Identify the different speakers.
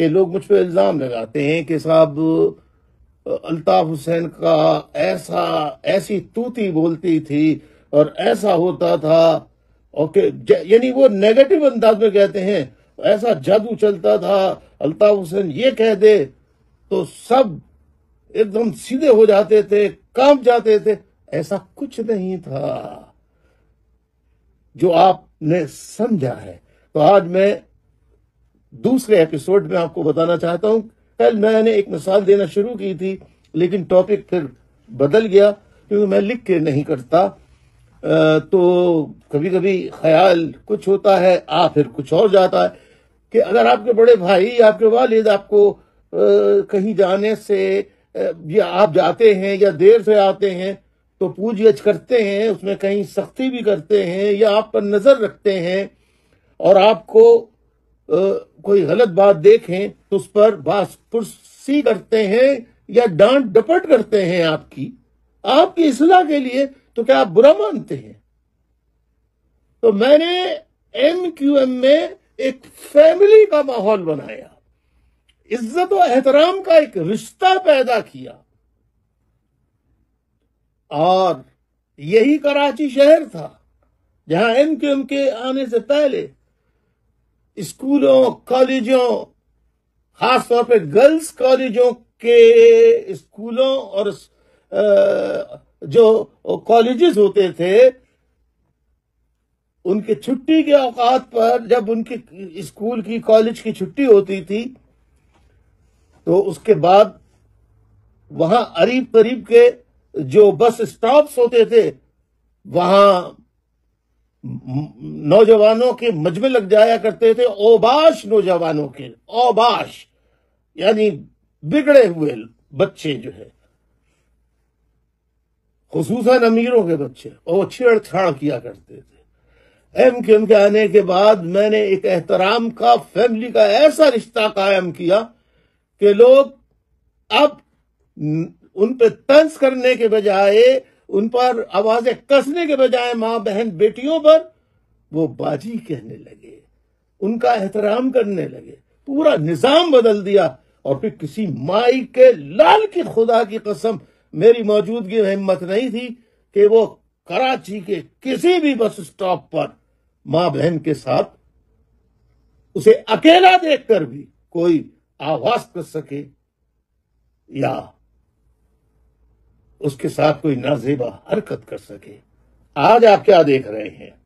Speaker 1: कि लोग मुझ पर इल्ज़ाम लगाते हैं कि साहब अल्ताफ हुसैन का ऐसा ऐसी तूती बोलती थी और ऐसा होता था ओके यानी वो नेगेटिव अंदाज में कहते हैं ऐसा जादू चलता था अल्ताफ हुसैन ये कह दे तो सब एकदम सीधे हो जाते थे काम जाते थे ऐसा कुछ नहीं था जो आपने समझा है तो आज मैं दूसरे एपिसोड में आपको बताना चाहता हूं कल मैंने एक मिसाल देना शुरू की थी लेकिन टॉपिक फिर बदल गया क्योंकि मैं लिख के नहीं करता तो कभी कभी ख्याल कुछ होता है आ फिर कुछ और जाता है कि अगर आपके बड़े भाई आपके वालिद आपको कहीं जाने से या आप जाते हैं या देर से आते हैं तो पूछ गछ करते हैं उसमें कहीं सख्ती भी करते हैं या आप पर नजर रखते हैं और आपको कोई गलत बात देखें तो उस पर बासपुरसी करते हैं या डांट डपट करते हैं आपकी आपकी इसलाह के लिए तो क्या आप बुरा मानते हैं तो मैंने एम क्यू एम में एक फैमिली का माहौल बनाया इज्जत और एहतराम का एक रिश्ता पैदा किया और यही कराची शहर था जहां एम क्यू एम के आने से पहले स्कूलों कॉलेजों खासतौर पर गर्ल्स कॉलेजों के स्कूलों और जो कॉलेजेस होते थे उनके छुट्टी के औकात पर जब उनके स्कूल की कॉलेज की छुट्टी होती थी तो उसके बाद वहां अरीब करीब के जो बस स्टॉप्स होते थे वहां नौजवानों के मजमे लग जाया करते थे ओबाश नौजवानों के ओबाश यानी बिगड़े हुए बच्चे जो है खसूस अमीरों के बच्चे और छेड़छाड़ किया करते थे एम के एम के आने के बाद मैंने एक एहतराम का फैमिली का ऐसा रिश्ता कायम किया कि लोग अब उन पे तंज करने के बजाय उन पर आवाजें कसने के बजाय माँ बहन बेटियों पर वो बाजी कहने लगे उनका एहतराम करने लगे पूरा निजाम बदल दिया और फिर किसी माई के लाल की खुदा की कसम मेरी मौजूदगी में हिम्मत नहीं थी कि वो कराची के किसी भी बस स्टॉप पर माँ बहन के साथ उसे अकेला देखकर भी कोई आवाज कर सके या उसके साथ कोई नाजेबा हरकत कर सके आज आप क्या देख रहे हैं